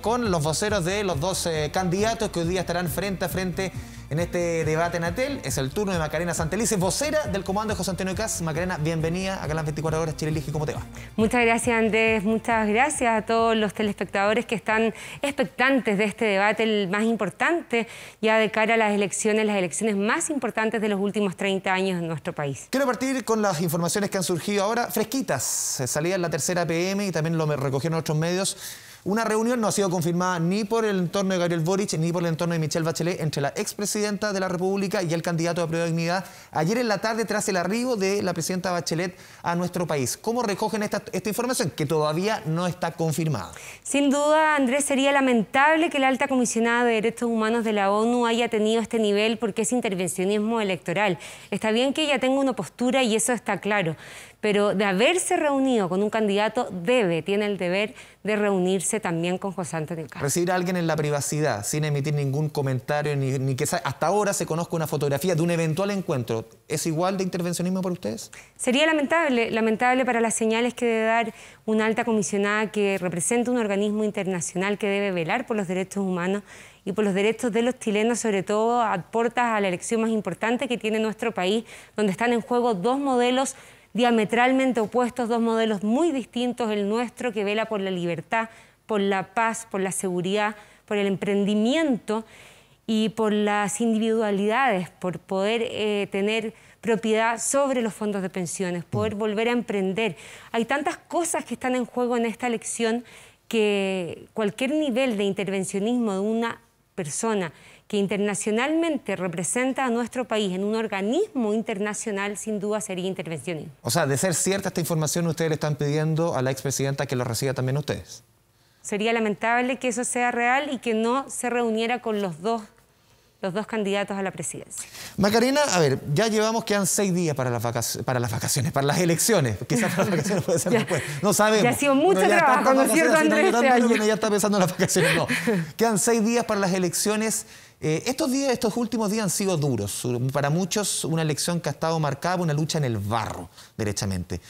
con los voceros de los dos eh, candidatos que hoy día estarán frente a frente en este debate en Atel. Es el turno de Macarena Santelice, vocera del comando de José Antonio Cas. Macarena, bienvenida acá a las 24 horas Chile Elige. ¿Cómo te va? Muchas gracias, Andrés. Muchas gracias a todos los telespectadores que están expectantes de este debate, el más importante ya de cara a las elecciones, las elecciones más importantes de los últimos 30 años en nuestro país. Quiero partir con las informaciones que han surgido ahora, fresquitas. Eh, salía en la tercera PM y también lo recogieron otros medios una reunión no ha sido confirmada ni por el entorno de Gabriel Boric ni por el entorno de Michelle Bachelet entre la expresidenta de la República y el candidato de Prueba ayer en la tarde tras el arribo de la presidenta Bachelet a nuestro país. ¿Cómo recogen esta, esta información que todavía no está confirmada? Sin duda, Andrés, sería lamentable que la alta comisionada de Derechos Humanos de la ONU haya tenido este nivel porque es intervencionismo electoral. Está bien que ella tenga una postura y eso está claro pero de haberse reunido con un candidato debe, tiene el deber de reunirse también con José Antonio Castro. Recibir a alguien en la privacidad, sin emitir ningún comentario, ni, que hasta ahora se conozca una fotografía de un eventual encuentro, ¿es igual de intervencionismo para ustedes? Sería lamentable, lamentable para las señales que debe dar una alta comisionada que representa un organismo internacional que debe velar por los derechos humanos y por los derechos de los chilenos, sobre todo aportas a la elección más importante que tiene nuestro país, donde están en juego dos modelos diametralmente opuestos, dos modelos muy distintos, el nuestro que vela por la libertad, por la paz, por la seguridad, por el emprendimiento y por las individualidades, por poder eh, tener propiedad sobre los fondos de pensiones, poder volver a emprender. Hay tantas cosas que están en juego en esta elección que cualquier nivel de intervencionismo de una persona que internacionalmente representa a nuestro país en un organismo internacional, sin duda sería intervención. O sea, de ser cierta esta información, ustedes le están pidiendo a la expresidenta que lo reciba también ustedes. Sería lamentable que eso sea real y que no se reuniera con los dos los dos candidatos a la presidencia. Macarena, a ver, ya llevamos, que quedan seis días para las, vacaciones, para las vacaciones, para las elecciones. Quizás para las vacaciones puede ser después. No sabemos. Ya ha sido mucho trabajo, ¿no es cierto, Andrés? Este año. ya está pensando en las vacaciones, no. quedan seis días para las elecciones. Eh, estos días, estos últimos días han sido duros. Para muchos, una elección que ha estado marcada por una lucha en el barro, derechamente.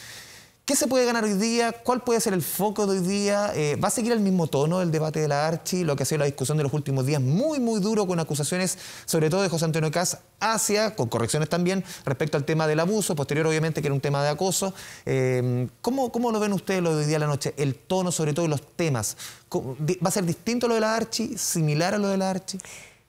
¿Qué se puede ganar hoy día? ¿Cuál puede ser el foco de hoy día? Eh, ¿Va a seguir el mismo tono el debate de la Archi? Lo que ha sido la discusión de los últimos días, muy, muy duro, con acusaciones, sobre todo de José Antonio Caz, hacia, con correcciones también, respecto al tema del abuso, posterior, obviamente, que era un tema de acoso. Eh, ¿cómo, lo ven ustedes lo de hoy día a la noche? El tono, sobre todo, y los temas. ¿Va a ser distinto lo de la Archi? ¿Similar a lo de la Archi?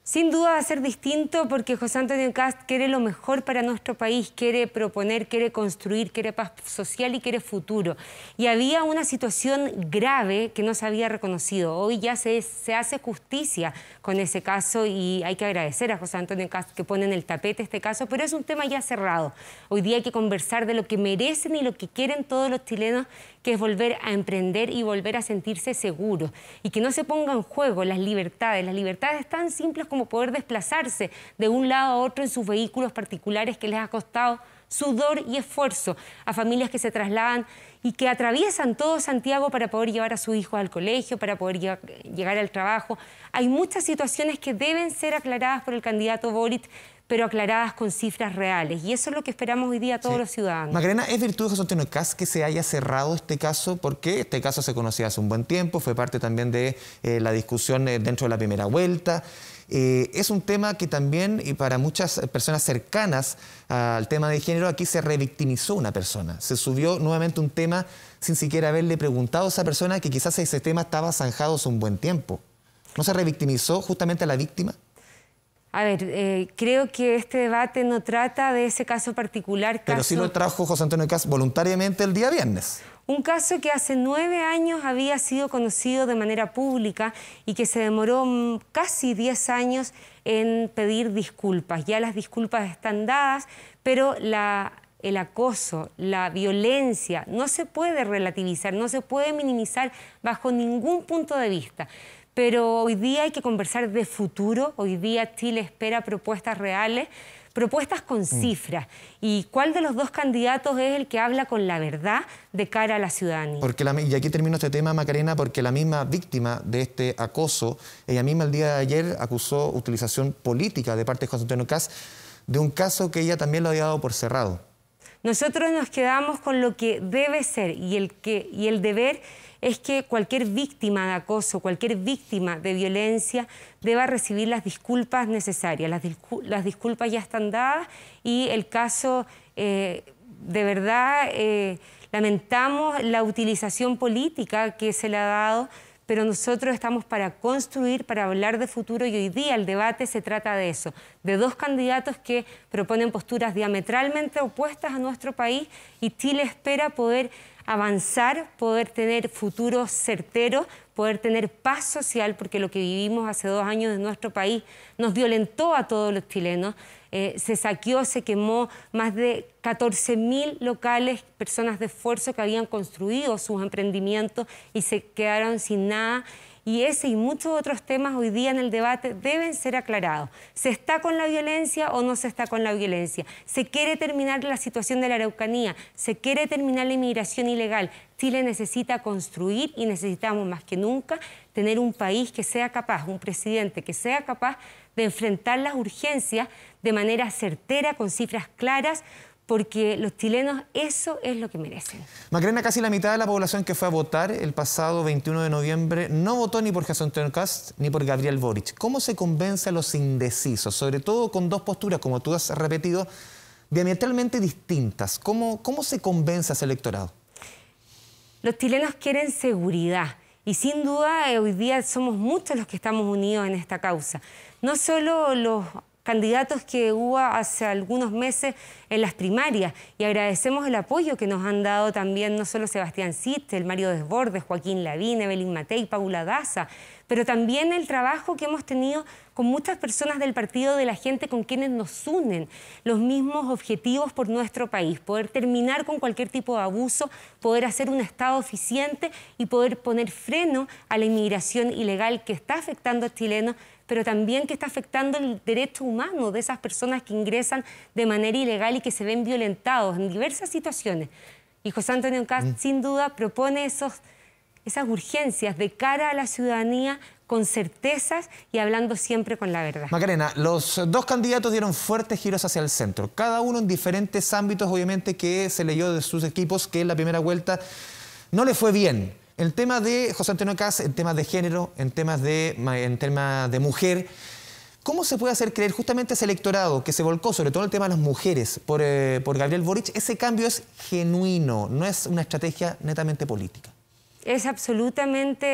Sin duda va a ser distinto porque José Antonio Cast quiere lo mejor para nuestro país, quiere proponer, quiere construir, quiere paz social y quiere futuro. Y había una situación grave que no se había reconocido. Hoy ya se, se hace justicia con ese caso y hay que agradecer a José Antonio Cast que pone en el tapete este caso, pero es un tema ya cerrado. Hoy día hay que conversar de lo que merecen y lo que quieren todos los chilenos, que es volver a emprender y volver a sentirse seguros. Y que no se pongan en juego las libertades. Las libertades tan simples como poder desplazarse de un lado a otro en sus vehículos particulares que les ha costado sudor y esfuerzo a familias que se trasladan y que atraviesan todo Santiago para poder llevar a sus hijos al colegio, para poder llegar al trabajo. Hay muchas situaciones que deben ser aclaradas por el candidato Boric, pero aclaradas con cifras reales. Y eso es lo que esperamos hoy día a todos los ciudadanos. Macarena, ¿es virtud de José Antonio que se haya cerrado este caso? Porque este caso se conocía hace un buen tiempo, fue parte también de eh, la discusión eh, dentro de la primera vuelta. Eh, es un tema que también, y para muchas personas cercanas al tema de género, aquí se revictimizó una persona. Se subió nuevamente un tema sin siquiera haberle preguntado a esa persona que quizás ese tema estaba zanjado hace un buen tiempo. ¿No se revictimizó justamente a la víctima? A ver, eh, creo que este debate no trata de ese caso particular. Caso... Pero sí lo trajo José Antonio Cas voluntariamente el día viernes. Un caso que hace nueve años había sido conocido de manera pública y que se demoró casi diez años en pedir disculpas. Ya las disculpas están dadas, pero el acoso, la violencia, no se puede relativizar, no se puede minimizar bajo ningún punto de vista. Pero hoy día hay que conversar de futuro, hoy día Chile espera propuestas reales propuestas con mm. cifras. ¿Y cuál de los dos candidatos es el que habla con la verdad de cara a la ciudadanía? Porque la, y aquí termino este tema, Macarena, porque la misma víctima de este acoso, ella misma el día de ayer acusó utilización política de parte de José Antonio Cas de un caso que ella también lo había dado por cerrado. Nosotros nos quedamos con lo que debe ser y el, que, y el deber es que cualquier víctima de acoso, cualquier víctima de violencia deba recibir las disculpas necesarias. Las, disculpas ya están dadas y el caso eh, de verdad eh, lamentamos la utilización política que se le ha dado pero nosotros estamos para construir, para hablar de futuro y hoy día el debate se trata de eso, de dos candidatos que proponen posturas diametralmente opuestas a nuestro país y Chile espera poder avanzar, poder tener futuros certeros, poder tener paz social, porque lo que vivimos hace dos años en nuestro país nos violentó a todos los chilenos. Eh, se saqueó, se quemó más de 14.000 locales, personas de esfuerzo que habían construido sus emprendimientos y se quedaron sin nada. Y ese y muchos otros temas hoy día en el debate deben ser aclarados. ¿Se está con la violencia o no se está con la violencia? ¿Se quiere terminar la situación de la Araucanía? ¿Se quiere terminar la inmigración ilegal? Chile necesita construir y necesitamos más que nunca tener un país que sea capaz, un presidente que sea capaz de enfrentar las urgencias de manera certera, con cifras claras, porque los chilenos eso es lo que merecen. Macrena, casi la mitad de la población que fue a votar el pasado 21 de noviembre no votó ni por Jason Cast ni por Gabriel Boric. ¿Cómo se convence a los indecisos, sobre todo con dos posturas, como tú has repetido, diametralmente distintas? ¿Cómo, cómo se convence a ese electorado? Los chilenos quieren seguridad. Y sin duda hoy día somos muchos los que estamos unidos en esta causa. No solo los candidatos que hubo hace algunos meses en las primarias y agradecemos el apoyo que nos han dado también no solo Sebastián el Mario Desbordes, Joaquín Lavín, Evelyn Matei, Paula Daza, pero también el trabajo que hemos tenido con muchas personas del partido de la gente con quienes nos unen los mismos objetivos por nuestro país, poder terminar con cualquier tipo de abuso, poder hacer un Estado eficiente y poder poner freno a la inmigración ilegal que está afectando a chilenos pero también que está afectando el derecho humano de esas personas que ingresan de manera ilegal y que se ven violentados en diversas situaciones. Y José Antonio Cast, mm. sin duda, propone esos, esas urgencias de cara a la ciudadanía con certezas y hablando siempre con la verdad. Macarena, los dos candidatos dieron fuertes giros hacia el centro, cada uno en diferentes ámbitos, obviamente, que se leyó de sus equipos, que en la primera vuelta no le fue bien. El tema de José Antonio Cas, el tema de género, en temas de, mujer, ¿Cómo se puede hacer creer justamente ese electorado que se volcó sobre todo en el tema de las mujeres eh, por, Gabriel Boric? Ese cambio es genuino, no es una estrategia netamente política. Es absolutamente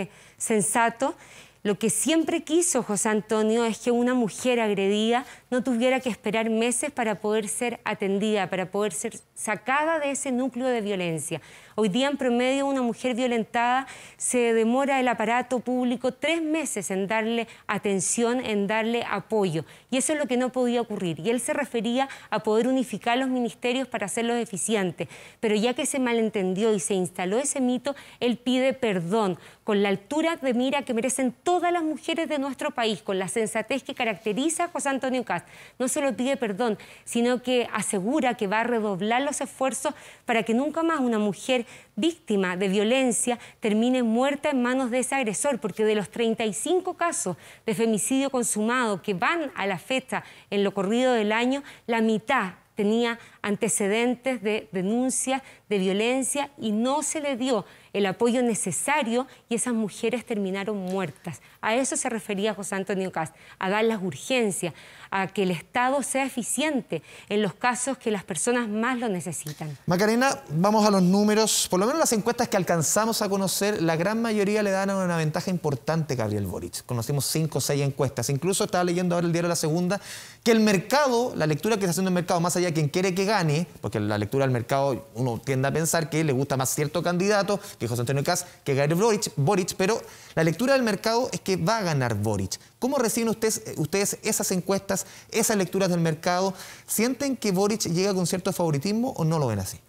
eh, sensato. Lo que siempre quiso José Antonio es que una mujer agredida no tuviera que esperar meses para poder ser atendida, para poder ser sacada de ese núcleo de violencia. Hoy día en promedio una mujer violentada se demora el aparato público tres meses en darle atención, en darle apoyo. Y eso es lo que no podía ocurrir. Y él se refería a poder unificar los ministerios para hacerlos eficientes. Pero ya que se malentendió y se instaló ese mito, él pide perdón con la altura de mira que merecen todas las mujeres de nuestro país, con la sensatez que caracteriza a José Antonio Cast. No solo pide perdón, sino que asegura que va a redoblar los esfuerzos para que nunca más una mujer víctima de violencia termine muerta en manos de ese agresor, porque de los 35 casos de femicidio consumado que van a la fecha en lo corrido del año, la mitad tenía antecedentes de denuncias de violencia y no se le dio el apoyo necesario y esas mujeres terminaron muertas. A eso se refería José Antonio Cast, a dar las urgencias, a que el Estado sea eficiente en los casos que las personas más lo necesitan. Macarena, vamos a los números. Por lo menos las encuestas que alcanzamos a conocer, la gran mayoría le dan una ventaja importante a Gabriel Boric. Conocimos cinco o seis encuestas. Incluso estaba leyendo ahora el diario La Segunda que el mercado, la lectura que está haciendo el mercado, más allá de quien quiere que gane, porque la lectura del mercado uno tiende a pensar que le gusta más cierto candidato, José Antonio Cast, que gane Boric, Boric, pero la lectura del mercado es que va a ganar Boric. ¿Cómo reciben ustedes, ustedes esas encuestas, esas lecturas del mercado? ¿Sienten que Boric llega con cierto favoritismo o no lo ven así?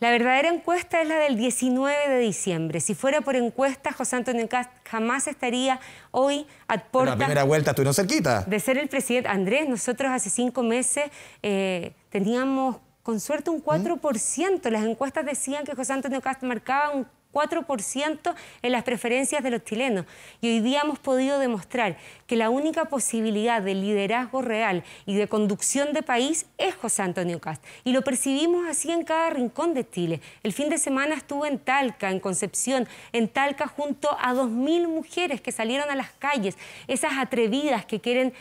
La verdadera encuesta es la del 19 de diciembre. Si fuera por encuesta, José Antonio Cast jamás estaría hoy a La primera vuelta no cerquita. De ser el presidente. Andrés, nosotros hace cinco meses eh, teníamos con suerte un 4%. Las encuestas decían que José Antonio Cast marcaba un 4% en las preferencias de los chilenos. Y hoy día hemos podido demostrar que la única posibilidad de liderazgo real y de conducción de país es José Antonio Cast. Y lo percibimos así en cada rincón de Chile. El fin de semana estuve en Talca, en Concepción, en Talca junto a 2.000 mujeres que salieron a las calles, esas atrevidas que quieren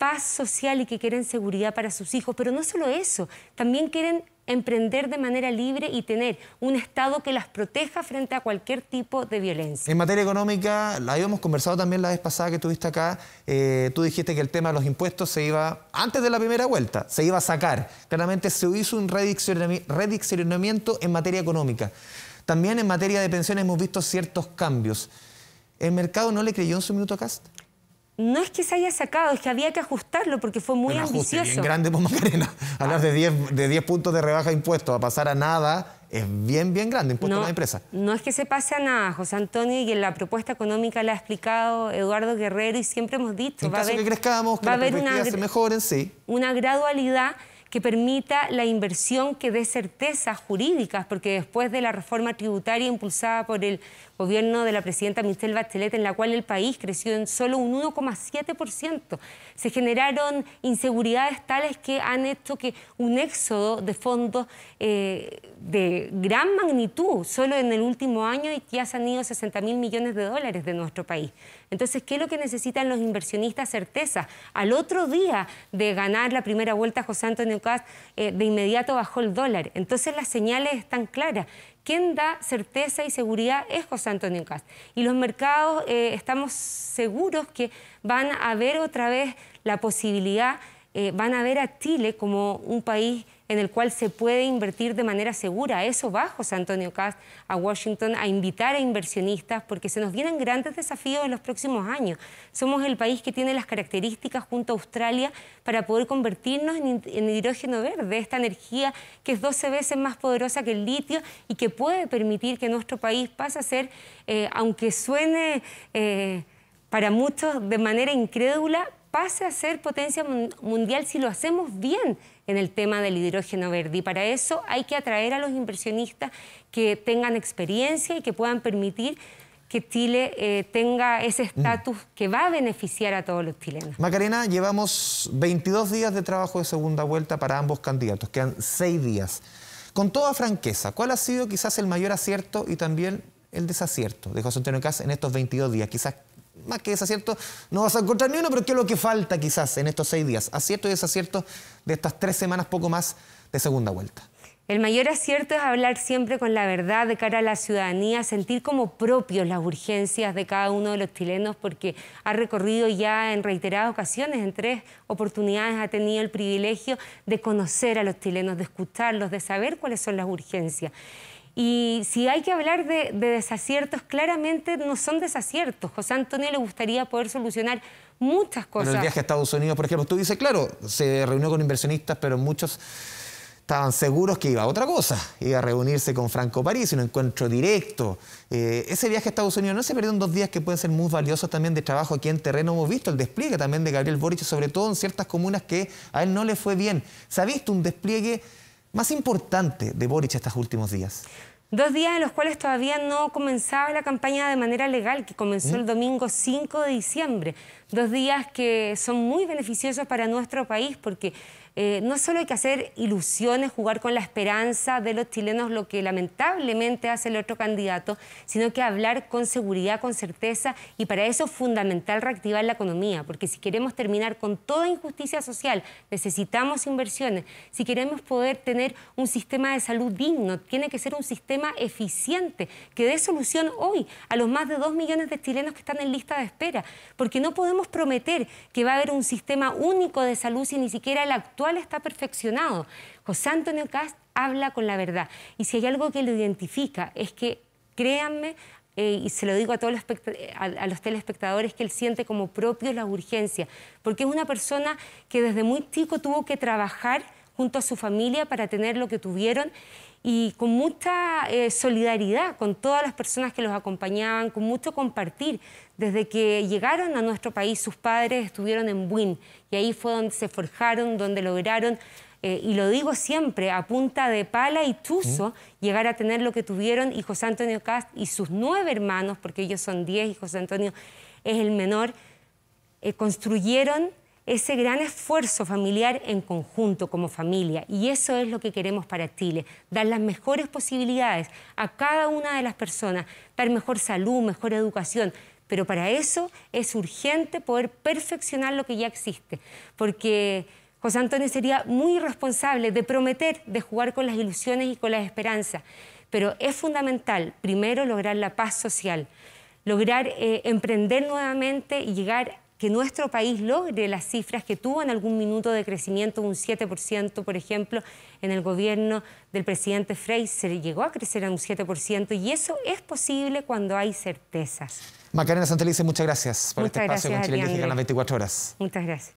paz social y que quieren seguridad para sus hijos, pero no solo eso, también quieren emprender de manera libre y tener un Estado que las proteja frente a cualquier tipo de violencia. En materia económica, la habíamos conversado también la vez pasada que estuviste acá, eh, tú dijiste que el tema de los impuestos se iba, antes de la primera vuelta, se iba a sacar. Claramente se hizo un rediccionamiento en materia económica. También en materia de pensiones hemos visto ciertos cambios. ¿El mercado no le creyó en su minuto a Cast? no es que se haya sacado, es que había que ajustarlo porque fue muy ambicioso. ambicioso. Bien grande, por Macarena. Hablar de 10 de 10 puntos de rebaja de impuestos a pasar a nada es bien, bien grande, impuesto a la empresa. No es que se pase a nada, José Antonio, y en la propuesta económica la ha explicado Eduardo Guerrero y siempre hemos dicho... En va a haber, que crezcamos, que mejoren, sí. Una gradualidad que permita la inversión que dé certezas jurídicas, porque después de la reforma tributaria impulsada por el gobierno de la presidenta Michelle Bachelet, en la cual el país creció en solo un 1,7%. Se generaron inseguridades tales que han hecho que un éxodo de fondos eh, de gran magnitud, solo en el último año, y ya se han ido 60 mil millones de dólares de nuestro país. Entonces, ¿qué es lo que necesitan los inversionistas? Certeza. Al otro día de ganar la primera vuelta, José Antonio Cast eh, de inmediato bajó el dólar. Entonces, las señales están claras quien da certeza y seguridad es José Antonio Cast. Y los mercados eh, estamos seguros que van a ver otra vez la posibilidad, eh, van a ver a Chile como un país en el cual se puede invertir de manera segura. Eso va José Antonio Cast a Washington a invitar a inversionistas porque se nos vienen grandes desafíos en los próximos años. Somos el país que tiene las características junto a Australia para poder convertirnos en, hidrógeno verde, esta energía que es 12 veces más poderosa que el litio y que puede permitir que nuestro país pase a ser, eh, aunque suene... Eh, para muchos de manera incrédula, pase a ser potencia mundial si lo hacemos bien en el tema del hidrógeno verde. Y para eso hay que atraer a los inversionistas que tengan experiencia y que puedan permitir que Chile eh, tenga ese mm. estatus que va a beneficiar a todos los chilenos. Macarena, llevamos 22 días de trabajo de segunda vuelta para ambos candidatos, quedan seis días. Con toda franqueza, ¿cuál ha sido quizás el mayor acierto y también el desacierto de José Antonio Cas en estos 22 días? Quizás más que desaciertos no vas a encontrar ni uno, pero ¿qué es lo que falta quizás en estos seis días? acierto y desacierto de estas tres semanas poco más de segunda vuelta. El mayor acierto es hablar siempre con la verdad de cara a la ciudadanía, sentir como propios las urgencias de cada uno de los chilenos, porque ha recorrido ya en reiteradas ocasiones, en tres oportunidades ha tenido el privilegio de conocer a los chilenos, de escucharlos, de saber cuáles son las urgencias. Y si hay que hablar de, desaciertos, claramente no son desaciertos. José Antonio le gustaría poder solucionar muchas cosas. Pero el viaje a Estados Unidos, por ejemplo, tú dices, claro, se reunió con inversionistas, pero muchos estaban seguros que iba a otra cosa, iba a reunirse con Franco París, un encuentro directo. Eh, ese viaje a Estados Unidos no se perdió en dos días que pueden ser muy valiosos también de trabajo aquí en terreno. Hemos visto el despliegue también de Gabriel Boric, sobre todo en ciertas comunas que a él no le fue bien. Se ha visto un despliegue más importante de Boric estos últimos días. Dos días en los cuales todavía no comenzaba la campaña de manera legal, que comenzó el mm. domingo 5 de diciembre. Dos días que son muy beneficiosos para nuestro país porque eh, no solo hay que hacer ilusiones, jugar con la esperanza de los chilenos, lo que lamentablemente hace el otro candidato, sino que hablar con seguridad, con certeza, y para eso es fundamental reactivar la economía, porque si queremos terminar con toda injusticia social, necesitamos inversiones. Si queremos poder tener un sistema de salud digno, tiene que ser un sistema eficiente, que dé solución hoy a los más de dos millones de chilenos que están en lista de espera, porque no podemos prometer que va a haber un sistema único de salud si ni siquiera el actual está perfeccionado. José Antonio Cast habla con la verdad. Y si hay algo que lo identifica es que, créanme, eh, y se lo digo a todos los telespectadores, que él siente como propio la urgencia, porque es una persona que desde muy chico tuvo que trabajar junto a su familia para tener lo que tuvieron y con mucha eh, solidaridad con todas las personas que los acompañaban, con mucho compartir. Desde que llegaron a nuestro país, sus padres estuvieron en Buin y ahí fue donde se forjaron, donde lograron eh, y lo digo siempre, a punta de pala y tuso llegar a tener lo que tuvieron y José Antonio Cast y sus nueve hermanos, porque ellos son diez y José Antonio es el menor, eh, construyeron ese gran esfuerzo familiar en conjunto como familia. Y eso es lo que queremos para Chile, dar las mejores posibilidades a cada una de las personas, dar mejor salud, mejor educación, pero para eso es urgente poder perfeccionar lo que ya existe, porque José Antonio sería muy irresponsable de prometer, de jugar con las ilusiones y con las esperanzas, pero es fundamental primero lograr la paz social, lograr eh, emprender nuevamente y llegar que nuestro país logre las cifras que tuvo en algún minuto de crecimiento, un 7%, por ejemplo, en el gobierno del presidente se llegó a crecer a un 7%, y eso es posible cuando hay certezas. Macarena Santelice, muchas gracias por este espacio con Chile en las 24 horas. Muchas gracias.